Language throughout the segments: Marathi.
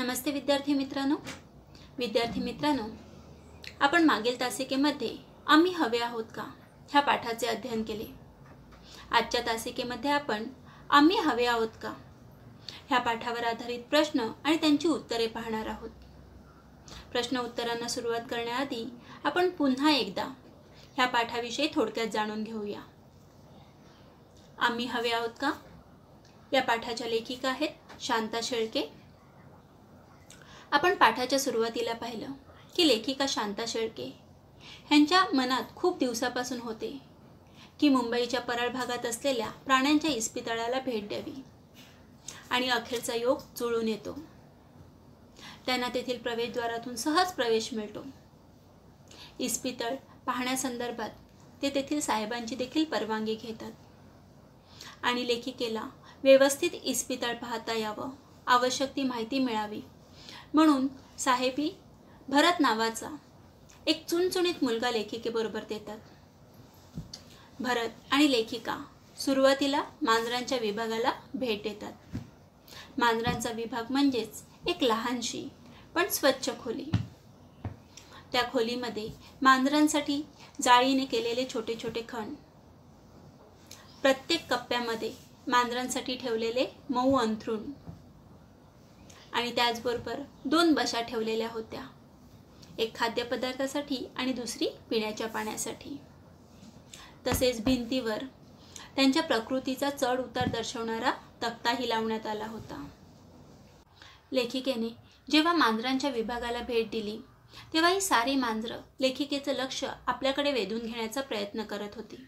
नमस्ते विद्यार्थी मित्रांनो विद्यार्थी मित्रांनो आपण मागील तासिकेमध्ये आम्ही हवे आहोत का ह्या पाठाचे अध्ययन केले आजच्या तासिकेमध्ये आपण आम्ही हवे आहोत का ह्या पाठावर आधारित प्रश्न आणि त्यांची उत्तरे पाहणार आहोत प्रश्न उत्तरांना सुरुवात करण्याआधी आपण पुन्हा एकदा ह्या पाठाविषयी थोडक्यात जाणून घेऊया आम्ही हवे आहोत का या पाठाच्या लेखिका आहेत शांता शेळके आपण पाठाच्या सुरुवातीला पाहिलं की लेखिका शांता शेळके ह्यांच्या मनात खूप दिवसापासून होते की मुंबईच्या परळ भागात असलेल्या प्राण्यांच्या इस्पितळाला भेट द्यावी आणि अखेरचा योग जुळून येतो त्यांना तेथील प्रवेशद्वारातून सहज प्रवेश मिळतो इस्पितळ पाहण्यासंदर्भात ते तेथील साहेबांची देखील परवानगी घेतात आणि लेखिकेला व्यवस्थित इस्पितळ पाहता यावं आवश्यक ती माहिती मिळावी म्हणून साहेबी भरत नावाचा एक चुणचुणीत मुलगा लेखिकेबरोबर देतात भरत आणि लेखिका सुरुवातीला मांजरांच्या विभागाला भेट देतात मांजरांचा विभाग म्हणजेच एक लहानशी पण स्वच्छ खोली त्या खोलीमध्ये मांजरांसाठी जाळीने केलेले छोटे छोटे खण प्रत्येक कप्प्यामध्ये मांजरांसाठी ठेवलेले मऊ अंथरूण आणि त्याचबरोबर दोन बशा ठेवलेल्या होत्या एक खाद्यपदार्थासाठी आणि दुसरी पिण्याच्या पाण्यासाठी तसेच भिंतीवर त्यांच्या प्रकृतीचा चढ उतार दर्शवणारा तक्ताही लावण्यात आला होता लेखिकेने जेव्हा मांजरांच्या विभागाला भेट दिली तेव्हा ही सारी मांजरं लेखिकेचं लक्ष आपल्याकडे वेधून घेण्याचा प्रयत्न करत होती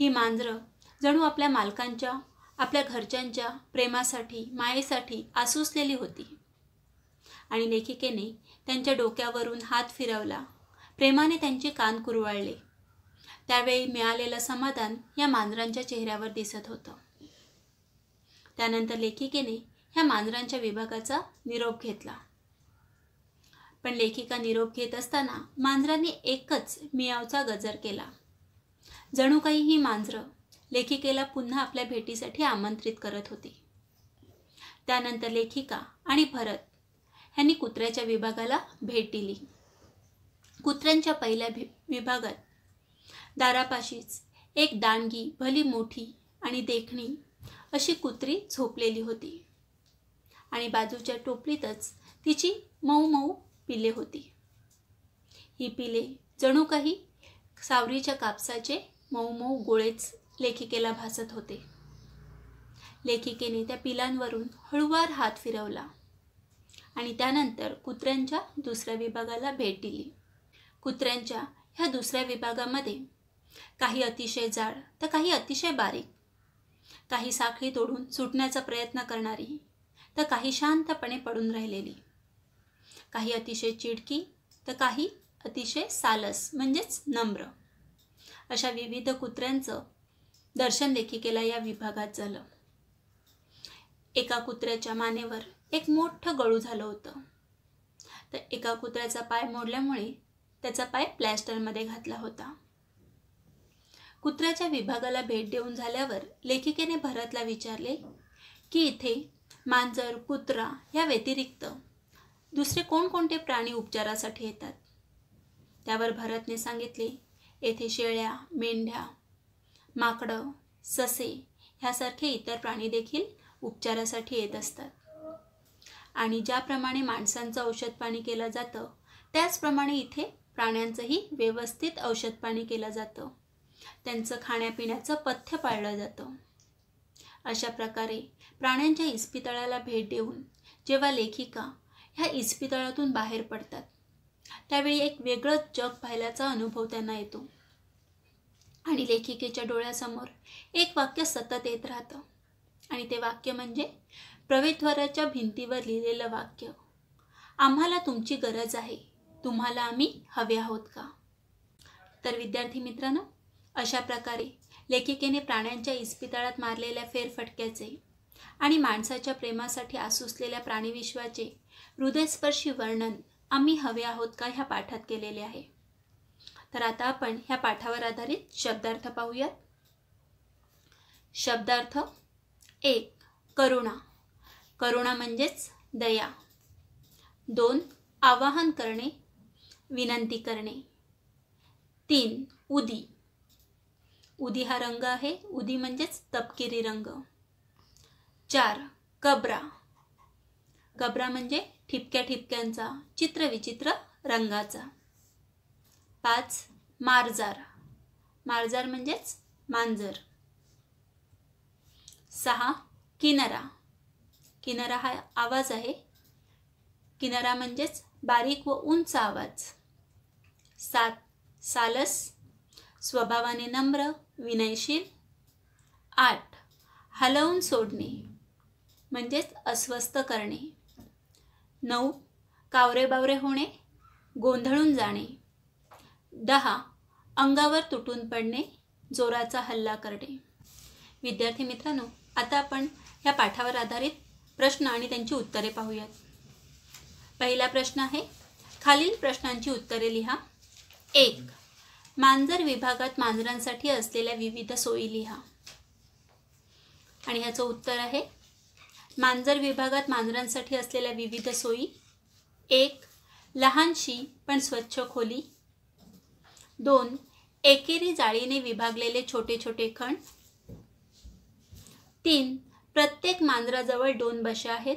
ही मांजरं जणू आपल्या मालकांच्या आपल्या घरच्यांच्या प्रेमासाठी मायेसाठी आसूसलेली होती आणि लेखिकेने त्यांच्या डोक्यावरून हात फिरवला प्रेमाने त्यांचे कान कुरवाळले त्यावेळी मिळालेलं समाधान या मांजरांच्या चेहऱ्यावर दिसत होतं त्यानंतर लेखिकेने ह्या मांजरांच्या विभागाचा निरोप घेतला पण लेखिका निरोप घेत असताना मांजरांनी एकच मियावचा गजर केला जणू काही ही मांजरं लेखिकेला पुन्हा आपल्या भेटीसाठी आमंत्रित करत होती त्यानंतर लेखिका आणि भरत यांनी कुत्र्याच्या विभागाला भेट दिली कुत्र्यांच्या पहिल्या विभागात दारापाशीच एक दांडगी भली मोठी आणि देखणी अशी कुत्री झोपलेली होती आणि बाजूच्या टोपलीतच तिची मऊ मऊ पिले होती ही पिले जणू काही सावरीच्या कापसाचे मऊ मऊ गोळेच लेखिकेला भासत होते लेखिकेने त्या पिलांवरून हळूवार हात फिरवला आणि त्यानंतर कुत्र्यांच्या दुसऱ्या विभागाला भेट दिली कुत्र्यांच्या ह्या दुसऱ्या विभागामध्ये काही अतिशय जाड तर काही अतिशय बारीक काही साखळी तोडून सुटण्याचा प्रयत्न करणारी तर काही शांतपणे पडून राहिलेली काही अतिशय चिडकी तर काही अतिशय सालस म्हणजेच नम्र अशा विविध कुत्र्यांचं दर्शन लेखिकेला या विभागात झालं एका कुत्र्याच्या मानेवर एक मोठं गळू झालं होतं तर एका कुत्र्याचा पाय मोडल्यामुळे त्याचा पाय प्लॅस्टरमध्ये घातला होता कुत्र्याच्या विभागाला भेट देऊन झाल्यावर लेखिकेने भरतला विचारले की इथे मांजर कुत्रा या व्यतिरिक्त दुसरे कोणकोणते प्राणी उपचारासाठी येतात त्यावर भरतने सांगितले येथे शेळ्या मेंढ्या माकडं ससे ह्यासारखे इतर प्राणी देखील उपचारासाठी येत असतात आणि ज्याप्रमाणे माणसांचं औषध पाणी केलं जातं त्याचप्रमाणे इथे प्राण्यांचंही व्यवस्थित औषध पाणी केलं जातं त्यांचं खाण्यापिण्याचं पथ्य पाळलं जातं अशा प्रकारे प्राण्यांच्या इस्पितळाला भेट देऊन जेव्हा लेखिका ह्या इस्पितळातून बाहेर पडतात त्यावेळी एक वेगळंच जग पाहिल्याचा अनुभव त्यांना येतो आणि लेखिकेच्या डोळ्यासमोर एक वाक्य सतत येत राहतं आणि ते वाक्य म्हणजे प्रवेशद्वाराच्या भिंतीवर लिहिलेलं वाक्य आम्हाला तुमची गरज आहे तुम्हाला आम्ही हवे आहोत का तर विद्यार्थी मित्रांनो अशा प्रकारे लेखिकेने प्राण्यांच्या इस्पितळात मारलेल्या फेरफटक्याचे आणि माणसाच्या प्रेमासाठी आसुसलेल्या प्राणीविश्वाचे हृदयस्पर्शी वर्णन आम्ही हवे आहोत का ह्या पाठात केलेले आहे तर आता आपण ह्या पाठावर आधारित शब्दार्थ पाहूयात शब्दार्थ एक करुणा करुणा म्हणजेच दया दोन आवाहन करणे विनंती करणे तीन उदी उदी हा रंग आहे उदी म्हणजेच तपकिरी रंग चार कबरा कबरा म्हणजे ठिपक्या ठिपक्यांचा चित्रविचित्र रंगाचा पाच मार्जार मार्जार म्हणजेच मांजर सहा किनारा किनारा हा आवाज आहे किनारा म्हणजेच बारीक व उंच आवाज सात सालस स्वभावाने नम्र विनयशील आठ हलवून सोडणे म्हणजेच अस्वस्थ करणे नऊ कावरेबावरे होणे गोंधळून जाणे दहा अंगावर तुटून पडणे जोराचा हल्ला करणे विद्यार्थी मित्रांनो आता आपण या पाठावर आधारित प्रश्न आणि त्यांची उत्तरे पाहूयात पहिला प्रश्न आहे खालील प्रश्नांची उत्तरे लिहा एक मांजर विभागात मांजरांसाठी असलेल्या विविध सोयी लिहा आणि ह्याचं उत्तर आहे मांजर विभागात मांजरांसाठी असलेल्या विविध सोयी एक लहानशी पण स्वच्छ खोली दोन एकेरी जाळीने विभागलेले छोटे छोटे खण तीन प्रत्येक मांजराजवळ दोन बशा आहेत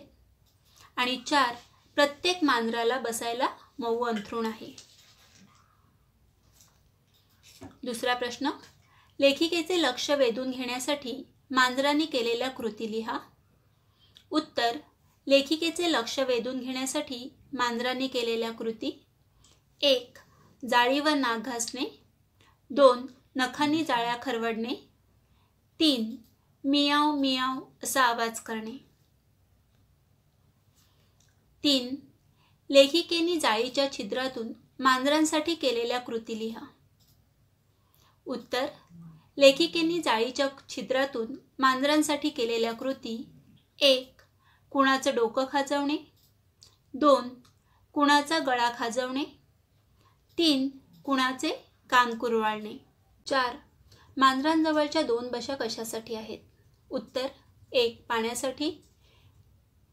आणि चार प्रत्येक मांजराला बसायला मऊ अंथरूण आहे दुसरा प्रश्न लेखिकेचे लक्ष वेधून घेण्यासाठी मांजराने केलेल्या कृती लिहा उत्तर लेखिकेचे लक्ष वेधून घेण्यासाठी मांजराने केलेल्या कृती एक व नाक घासणे दोन नखांनी जाळ्या खरवडणे तीन मियाव मियाव असा आवाज करणे तीन लेखिकेने जाळीच्या छिद्रातून मांजरांसाठी केलेल्या कृती लिहा उत्तर लेखिकेने जाळीच्या छिद्रातून मांजरांसाठी केलेल्या कृती एक कुणाचं डोकं खाजवणे दोन कुणाचा गळा खाजवणे तीन कुणाचे कान कुरवाळणे चार मांजरांजवळच्या दोन बशा कशासाठी आहेत उत्तर एक पाण्यासाठी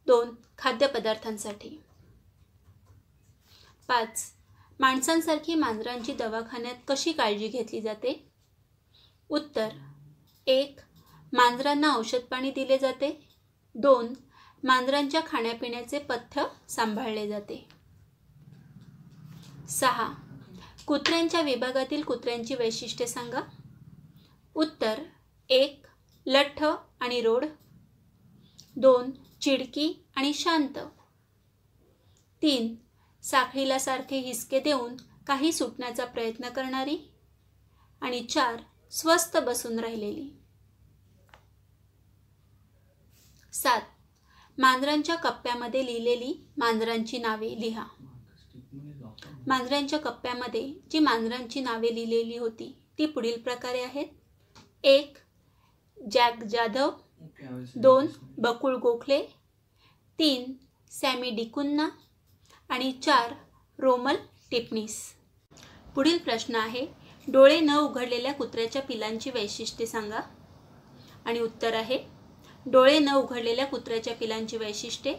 दोन खाद्यपदार्थांसाठी पाच माणसांसारखी मांजरांची दवाखान्यात कशी काळजी घेतली जाते उत्तर एक मांजरांना औषध पाणी दिले जाते दोन मांजरांच्या खाण्यापिण्याचे पथ्य सांभाळले जाते सहा कुत्र्यांच्या विभागातील कुत्र्यांची वैशिष्ट्ये सांगा उत्तर एक लठ्ठ आणि रोड दोन चिडकी आणि शांत तीन साखळीला सारखे हिसके देऊन काही सुटण्याचा प्रयत्न करणारी आणि चार स्वस्त बसून राहिलेली सात मांजरांच्या कप्प्यामध्ये लिहिलेली मांजरांची नावे लिहा मांजरांच्या कप्प्यामध्ये जी मांजरांची नावे लिहिलेली होती ती पुढील प्रकारे आहेत एक जॅक जाधव दोन बकुळ गोखले तीन सॅमी डिकुन्ना आणि चार रोमल टिपणीस पुढील प्रश्न आहे डोळे न उघडलेल्या कुत्र्याच्या पिलांची वैशिष्ट्ये सांगा आणि उत्तर आहे डोळे न उघडलेल्या कुत्र्याच्या पिलांची वैशिष्ट्ये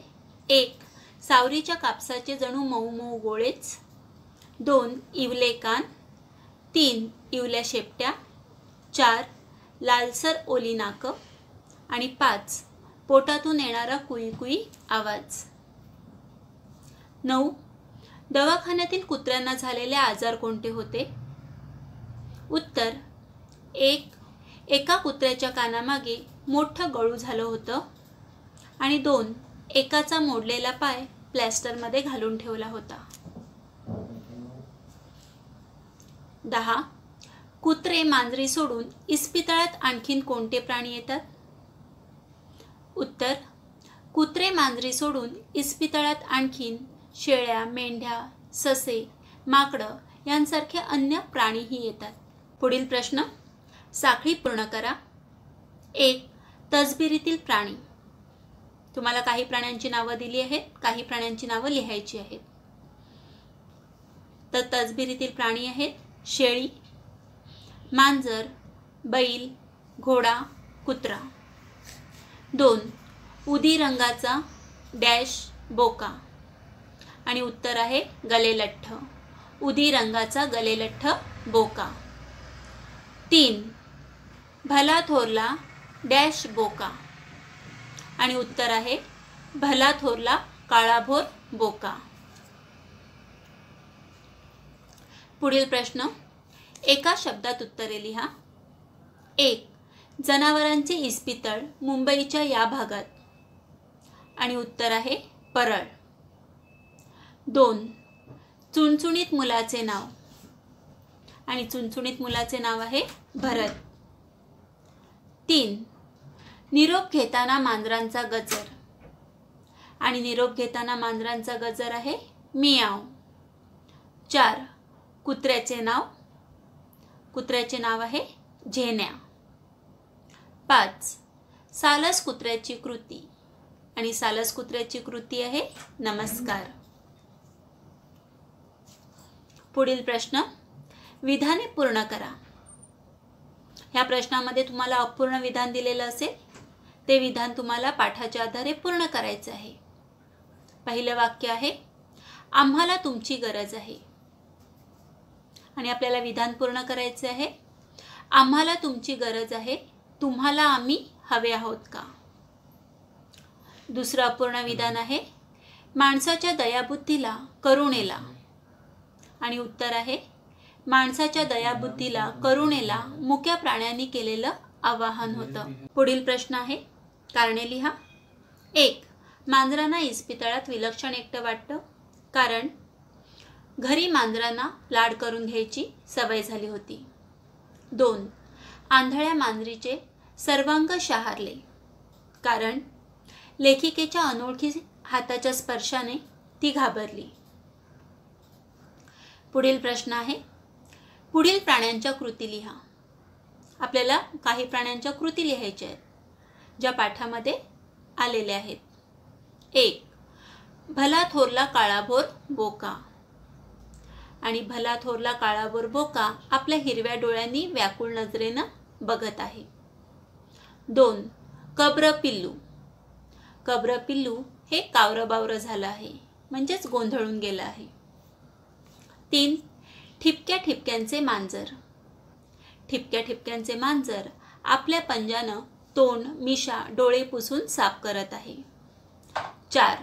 एक सावरीच्या कापसाचे जणू मऊ मऊ गोळेच दोन इवले कान तीन इवल्या शेपट्या चार लालसर ओली नाक आणि पाच पोटातून येणारा कुई कुई आवाज नऊ दवाखान्यातील कुत्र्यांना झालेले आजार कोणते होते उत्तर एक एका कुत्र्याच्या कानामागे मोठं गळू झालं होतं आणि दोन एकाचा मोडलेला पाय प्लॅस्टरमध्ये घालून ठेवला होता दहा कुत्रे मांजरे सोडून इस्पितळात आणखीन कोणते प्राणी येतात उत्तर कुत्रे मांजरे सोडून इस्पितळात आणखीन शेळ्या मेंढ्या ससे माकडं यांसारखे अन्य प्राणीही येतात पुढील प्रश्न साखळी पूर्ण करा एक तजबिरीतील प्राणी तुम्हाला काही प्राण्यांची नावं दिली आहेत काही प्राण्यांची नावं लिहायची आहेत तर तजबिरीतील प्राणी आहेत शेळी मांजर बैल घोडा कुत्रा दोन उदी रंगाचा डॅश बोका आणि उत्तर आहे गलेलठ्ठ उदी रंगाचा गलेलठ्ठ बोका तीन भला थोरला डॅश बोका आणि उत्तर आहे भला थोरला काळाभोर बोका पुढील प्रश्न एका शब्दात उत्तरे लिहा एक जनावरांचे इस्पितळ मुंबईच्या या भागात आणि उत्तर आहे परळ दोन चुणचुणीत मुलाचे नाव आणि चुणचुणीत मुलाचे नाव आहे भरत तीन निरोप घेताना मांजरांचा गजर आणि निरोप घेताना मांजरांचा गजर आहे मियाव चार कुत्र्याचे नाव कुत्र्याचे नाव आहे झेन्या पाच सालस कुत्र्याची कृती आणि सालस कुत्र्याची कृती आहे नमस्कार पुढील प्रश्न विधाने पूर्ण करा ह्या प्रश्नामध्ये तुम्हाला अपूर्ण विधान दिलेलं असेल ते विधान तुम्हाला पाठाच्या आधारे पूर्ण करायचं आहे पहिलं वाक्य आहे आम्हाला तुमची गरज आहे आणि आपल्याला विधान पूर्ण करायचे आहे आम्हाला तुमची गरज आहे तुम्हाला आम्ही हवे आहोत का दुसरं अपूर्ण विधान आहे माणसाच्या दयाबुद्धीला करुणेला आणि उत्तर आहे माणसाच्या दयाबुद्धीला करुणेला मुक्या प्राण्यांनी केलेलं आवाहन होतं पुढील प्रश्न आहे कारणे लिहा एक मांजरांना इस्पितळात विलक्षण एकटं वाटतं कारण घरी मांजरांना लाड करून घ्यायची सवय झाली होती दोन आंधळ्या मांजरीचे सर्वांग शहारले कारण लेखिकेच्या अनोळखी हाताच्या स्पर्शाने ती घाबरली पुढील प्रश्न आहे पुढील प्राण्यांच्या कृती लिहा आपल्याला काही प्राण्यांच्या कृती लिहायच्या आहेत ज्या पाठामध्ये आलेल्या आहेत एक भला थोरला काळाभोर बोका आणि भला थोरला काळाभोर बोका आपल्या हिरव्या डोळ्यांनी व्याकुळ नजरेनं बघत आहे दोन कब्र पिल्लू कब्र पिल्लू हे बावर झालं आहे म्हणजेच गोंधळून गेलं आहे तीन ठिपक्या ठिपक्यांचे मांजर ठिपक्या ठिपक्यांचे मांजर आपल्या पंजानं तोंड मिशा डोळे पुसून साफ करत आहे चार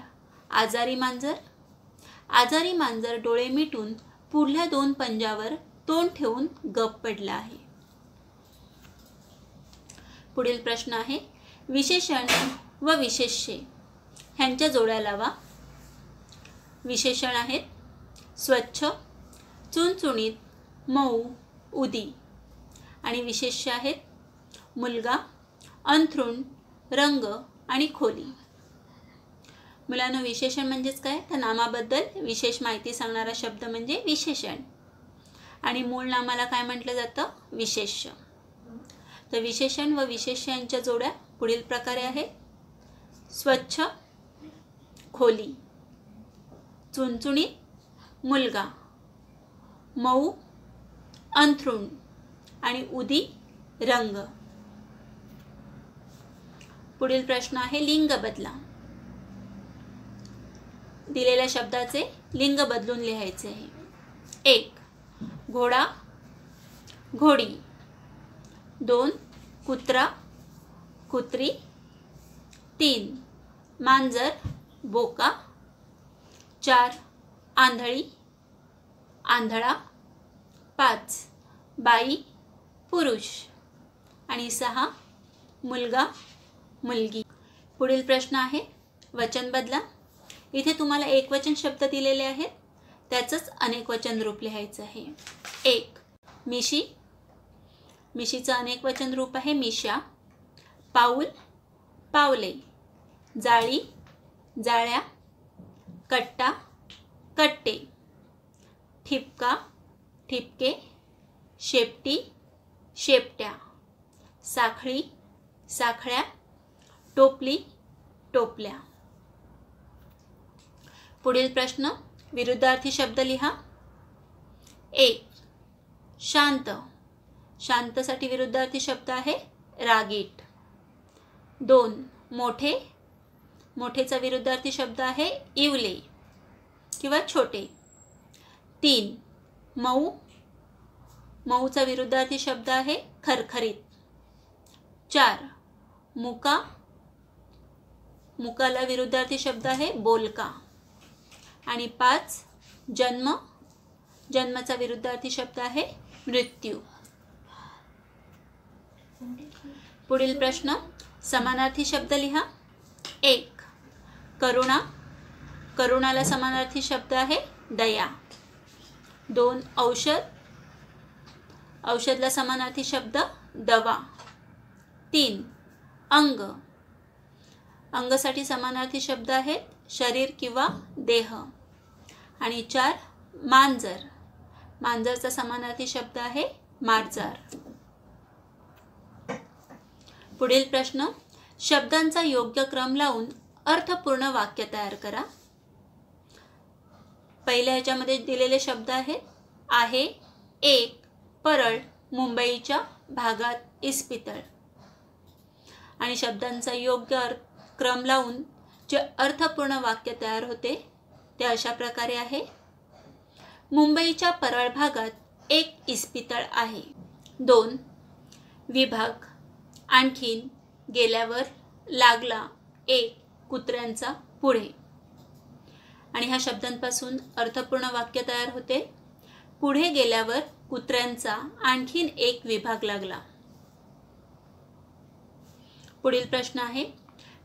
आजारी मांजर आजारी मांजर डोळे मिटून पुढल्या दोन पंजावर तोंड ठेवून गप पडला आहे पुढील प्रश्न आहे विशेषण व विशेष्ये ह्यांच्या जोड्या लावा विशेषण आहेत स्वच्छ चुणचुणीत मऊ उदी आणि विशेष्य आहेत मुलगा अंथरुण रंग आणि खोली मुलांना विशेषण म्हणजेच काय तर नामाबद्दल विशेष माहिती सांगणारा शब्द म्हणजे विशेषण आणि मूळ नामाला काय म्हटलं जातं विशेष तर विशेषण व विशेष यांच्या जोड्या पुढील प्रकारे आहेत स्वच्छ खोली चुणचुणीत मुलगा मऊ अंथरुण आणि उदी रंग पुढील प्रश्न आहे लिंग बदला दिलेल्या शब्दाचे लिंग बदलून लिहायचे आहे एक घोडा घोडी दोन कुत्रा कुत्री तीन मांजर बोका चार आंधळी आंधळा पाच बाई पुरुष आणि सहा मुलगा मुलगी पुढील प्रश्न आहे वचन बदला इथे तुम्हाला एकवचन शब्द दिलेले आहेत त्याचंच अनेकवचन रूप लिहायचं आहे एक मिशी मिशीचं अनेकवचन रूप आहे मिशा पाऊल पावले जाळी जाळ्या कट्टा कट्टे ठिपका ठिपके शेपटी शेपट्या साखळी साखळ्या टोपली टोपल्या पुढील प्रश्न विरुद्धार्थी शब्द लिहा एक शांत शांतसाठी विरुद्धार्थी शब्द आहे रागीट दोन मोठे मोठेचा विरुद्धार्थी शब्द आहे इवले किंवा छोटे तीन मऊ मऊचा विरुद्धार्थी शब्द आहे खरखरीत चार मुका मुकाला विरुद्धार्थी शब्द आहे बोलका आणि पाच जन्म जन्माचा विरुद्धार्थी शब्द आहे मृत्यू पुढील प्रश्न समानार्थी शब्द लिहा एक करुणा करुणाला समानार्थी शब्द आहे दया दोन औषध औषधला समानार्थी शब्द दवा तीन अंग अंगसाठी समानार्थी शब्द आहेत शरीर किंवा देह आणि चार मांजर मांजरचा समानार्थी शब्द आहे मार्जार पुढील प्रश्न शब्दांचा योग्य क्रम लावून अर्थपूर्ण वाक्य तयार करा पहिल्या ह्याच्यामध्ये दिलेले शब्द आहेत आहे एक परळ मुंबईच्या भागात इस्पितळ आणि शब्दांचा योग्य अर्थ क्रम लावून जे अर्थपूर्ण वाक्य तयार होते ते अशा प्रकारे आहे मुंबईच्या परळ भागात एक इस्पितळ आहे दोन विभाग आणखीन गेल्यावर लागला एक कुत्र्यांचा पुढे आणि ह्या शब्दांपासून अर्थपूर्ण वाक्य तयार होते पुढे गेल्यावर कुत्र्यांचा आणखीन एक विभाग लागला पुढील प्रश्न आहे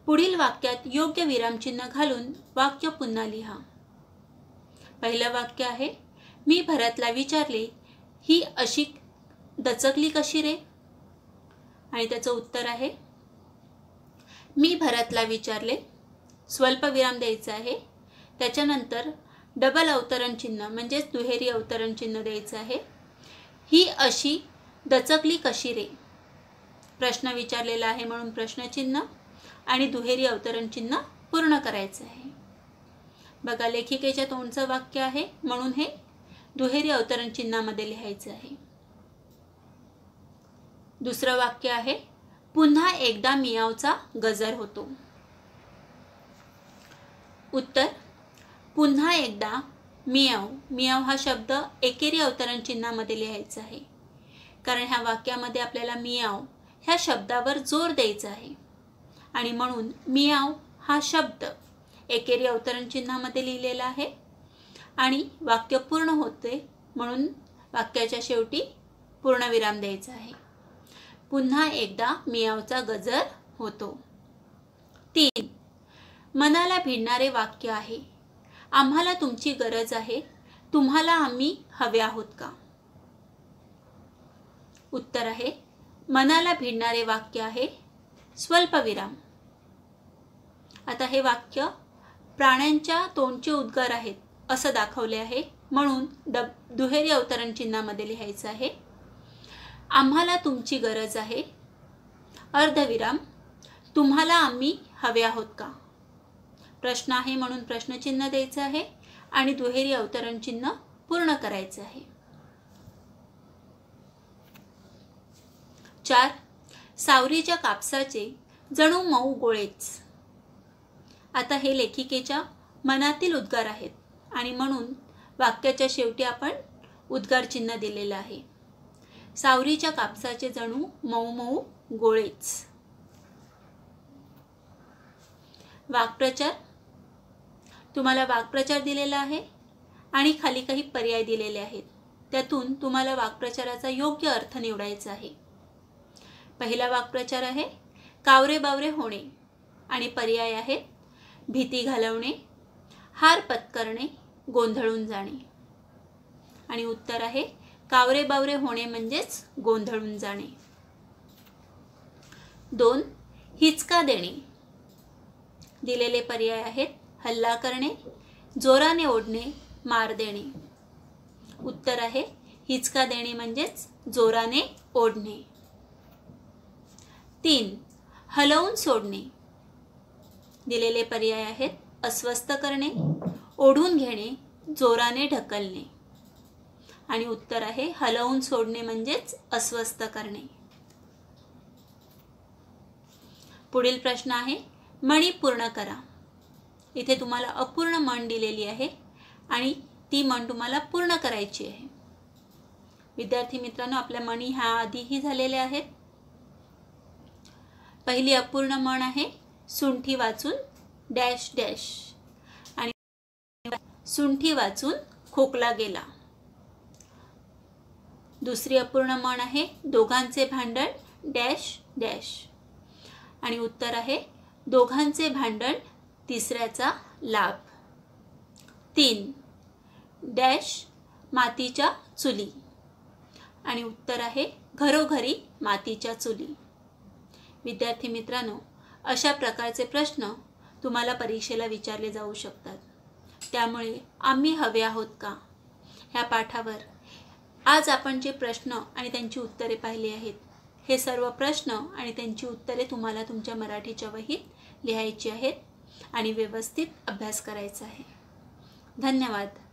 पुढील वाक्यात योग्य विरामचिन्ह घालून वाक्य पुन्हा लिहा पहिलं वाक्य आहे मी भरतला विचारले ही अशी दचकली कशी रे आणि त्याचं उत्तर आहे मी भरतला विचारले स्वल्पविराम द्यायचा आहे त्याच्यानंतर डबल अवतरण चिन्ह म्हणजेच दुहेरी अवतरण चिन्ह द्यायचं आहे ही अशी दचकली कशी रे प्रश्न विचारलेला आहे म्हणून प्रश्नचिन्ह आणि दुहेरी अवतरण चिन्ह पूर्ण करायचं आहे बघा लेखिकेच्या तोंडचं वाक्य आहे म्हणून हे दुहेरी अवतरण चिन्हामध्ये लिहायचं आहे दुसरं वाक्य आहे पुन्हा एकदा मियावचा गजर होतो उत्तर पुन्हा एकदा मियाव मियाव हा शब्द एकेरी अवतरण चिन्हामध्ये लिहायचा आहे कारण ह्या वाक्यामध्ये आपल्याला मियाव ह्या शब्दावर जोर द्यायचा आहे आणि म्हणून मियाव हा शब्द एकेरी अवतरण चिन्हामध्ये लिहिलेलं आहे आणि वाक्य पूर्ण होते म्हणून वाक्याच्या शेवटी पूर्णविराम द्यायचा आहे पुन्हा एकदा मियावचा गजर होतो तीन मनाला भिडणारे वाक्य आहे आम्हाला तुमची गरज आहे तुम्हाला आम्ही हवे आहोत का उत्तर आहे मनाला भिडणारे वाक्य आहे स्वल्पविराम आता हे वाक्य प्राण्यांच्या तोंडचे उद्गार आहेत असं दाखवले आहे म्हणून द दुहेरी अवतरण चिन्हामध्ये लिहायचं आहे आम्हाला तुमची गरज आहे अर्धविराम तुम्हाला आम्ही हवे आहोत का प्रश्न आहे म्हणून प्रश्नचिन्ह द्यायचं आहे आणि दुहेरी अवतरण चिन्ह पूर्ण करायचं आहे चार सावरीच्या कापसाचे जणू मऊ गोळेच आता हे लेखिकेच्या मनातील उद्गार आहेत आणि म्हणून वाक्याच्या शेवटी आपण उद्गार चिन्ह दिलेलं आहे सावरीच्या कापसाचे जणू मऊ मऊ गोळेच वाक्प्रचार तुम्हाला वाक्प्रचार दिलेला आहे आणि खाली काही पर्याय दिलेले आहेत त्यातून तुम्हाला वाक्प्रचाराचा योग्य अर्थ निवडायचा आहे पहिला वाक्प्रचार आहे कावरे बावरे होणे आणि पर्याय आहे भीती घालवणे हार पत्करणे गोंधळून जाणे आणि उत्तर आहे कावरे बावरे होणे म्हणजेच गोंधळून जाणे दोन हिचका देणे दिलेले पर्याय आहेत हल्ला करणे जोराने ओढणे मार देणे उत्तर आहे हिचका देणे म्हणजेच जोराने ओढणे तीन हलवून सोडणे दिलेले पर्याय आहेत अस्वस्थ करणे ओढून घेणे जोराने ढकलणे आणि उत्तर आहे हलवून सोडणे म्हणजेच अस्वस्थ करणे पुढील प्रश्न आहे मणी पूर्ण करा इथे तुम्हाला अपूर्ण मण दिलेली आहे आणि ती मण तुम्हाला पूर्ण करायची आहे विद्यार्थी मित्रांनो आपल्या मणी ह्या आधीही झालेल्या आहेत पहिली अपूर्ण मण आहे सुंठी वाचून डॅश डॅश आणि सुंठी वाचून खोकला गेला दुसरी अपूर्ण म्हण आहे दोघांचे भांडण डॅश डॅश आणि उत्तर आहे दोघांचे भांडण तिसऱ्याचा लाभ तीन डॅश मातीच्या चुली आणि उत्तर आहे घरोघरी मातीच्या चुली विद्यार्थी मित्रांनो अशा प्रकारचे प्रश्न तुम्हाला परीक्षेला विचारले जाऊ शकतात त्यामुळे आम्ही हवे आहोत का ह्या पाठावर आज आपण जे प्रश्न आणि त्यांची उत्तरे पाहिली आहेत हे सर्व प्रश्न आणि त्यांची उत्तरे तुम्हाला तुमच्या मराठीच्या वहीत लिहायची आहेत आणि व्यवस्थित अभ्यास करायचा आहे धन्यवाद